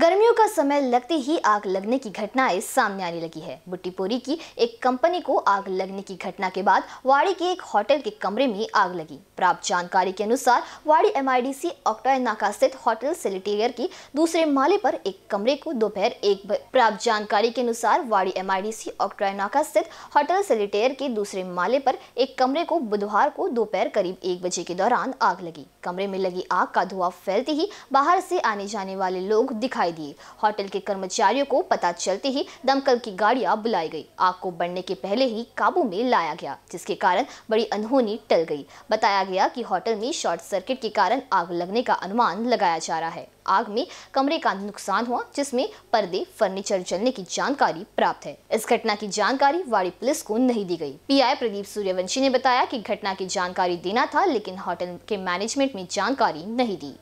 गर्मियों का समय लगते ही आग लगने की घटनाएं सामने आने लगी है बुट्टीपोरी की एक कंपनी को आग लगने की घटना के बाद वाड़ी के एक होटल के कमरे में आग लगी प्राप्त जानकारी के अनुसार वाड़ी एमआईडीसी ऑक्टॉय नाका स्थित होटल सेलिटेरियर की दूसरे माले पर एक कमरे को दोपहर एक प्राप्त जानकारी के अनुसार वाड़ी एम आई नाका स्थित होटल सेलिटेयर के दूसरे माले पर एक कमरे को बुधवार को दोपहर करीब एक बजे के दौरान आग लगी कमरे में लगी आग का धुआं फैलते ही बाहर से आने जाने वाले लोग दिखाई दिखाई दिए होटल के कर्मचारियों को पता चलते ही दमकल की गाड़ियां बुलाई गई आग को बढ़ने के पहले ही काबू में लाया गया जिसके कारण बड़ी अनहोनी टल गई बताया गया कि होटल में शॉर्ट सर्किट के कारण आग लगने का अनुमान लगाया जा रहा है आग में कमरे का नुकसान हुआ जिसमें पर्दे फर्नीचर जलने की जानकारी प्राप्त है इस घटना की जानकारी वाड़ी पुलिस को नहीं दी गई पीआई प्रदीप सूर्यवंशी ने बताया कि घटना की जानकारी देना था लेकिन होटल के मैनेजमेंट में जानकारी नहीं दी